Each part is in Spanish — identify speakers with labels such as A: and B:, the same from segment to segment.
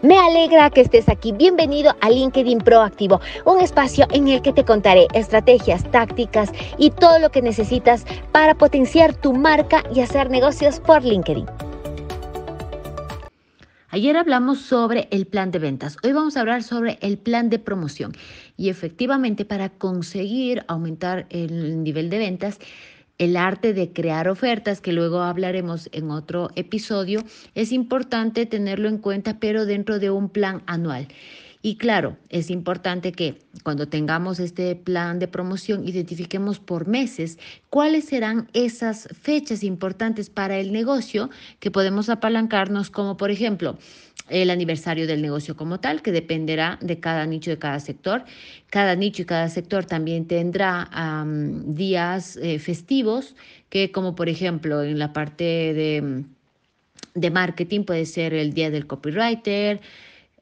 A: Me alegra que estés aquí. Bienvenido a LinkedIn Proactivo, un espacio en el que te contaré estrategias, tácticas y todo lo que necesitas para potenciar tu marca y hacer negocios por LinkedIn. Ayer hablamos sobre el plan de ventas, hoy vamos a hablar sobre el plan de promoción. Y efectivamente, para conseguir aumentar el nivel de ventas, el arte de crear ofertas, que luego hablaremos en otro episodio, es importante tenerlo en cuenta, pero dentro de un plan anual. Y claro, es importante que cuando tengamos este plan de promoción identifiquemos por meses cuáles serán esas fechas importantes para el negocio que podemos apalancarnos, como por ejemplo el aniversario del negocio como tal, que dependerá de cada nicho, de cada sector. Cada nicho y cada sector también tendrá días eh, festivos, que como por ejemplo en la parte de, de marketing puede ser el día del copywriter,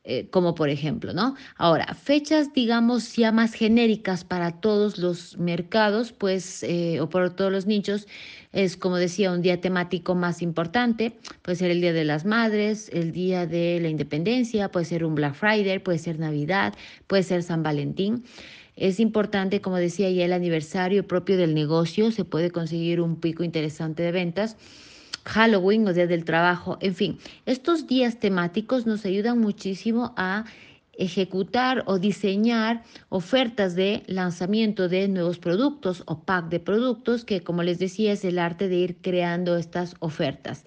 A: eh, como por ejemplo, ¿no? Ahora, fechas, digamos, ya más genéricas para todos los mercados, pues, eh, o para todos los nichos, es como decía, un día temático más importante, puede ser el Día de las Madres, el Día de la Independencia, puede ser un Black Friday, puede ser Navidad, puede ser San Valentín. Es importante, como decía ya, el aniversario propio del negocio, se puede conseguir un pico interesante de ventas. Halloween o Día del Trabajo, en fin, estos días temáticos nos ayudan muchísimo a ejecutar o diseñar ofertas de lanzamiento de nuevos productos o pack de productos, que como les decía es el arte de ir creando estas ofertas.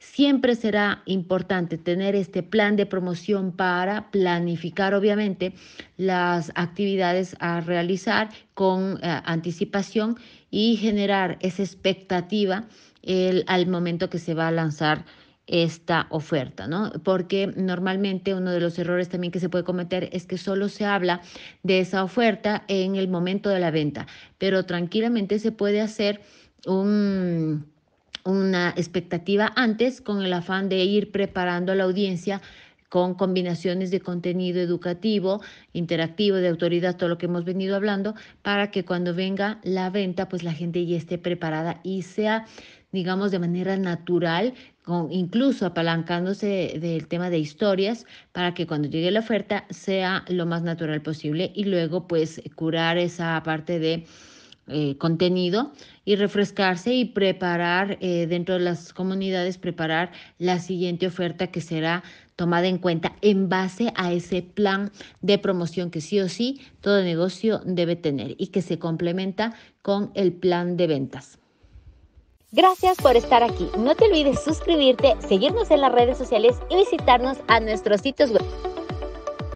A: Siempre será importante tener este plan de promoción para planificar, obviamente, las actividades a realizar con eh, anticipación y generar esa expectativa el, al momento que se va a lanzar esta oferta, ¿no? Porque normalmente uno de los errores también que se puede cometer es que solo se habla de esa oferta en el momento de la venta, pero tranquilamente se puede hacer un expectativa antes con el afán de ir preparando a la audiencia con combinaciones de contenido educativo, interactivo, de autoridad, todo lo que hemos venido hablando, para que cuando venga la venta, pues la gente ya esté preparada y sea, digamos, de manera natural, con, incluso apalancándose del tema de historias, para que cuando llegue la oferta sea lo más natural posible y luego, pues, curar esa parte de eh, contenido y refrescarse y preparar eh, dentro de las comunidades, preparar la siguiente oferta que será tomada en cuenta en base a ese plan de promoción que sí o sí todo negocio debe tener y que se complementa con el plan de ventas. Gracias por estar aquí. No te olvides suscribirte, seguirnos en las redes sociales y visitarnos a nuestros sitios web.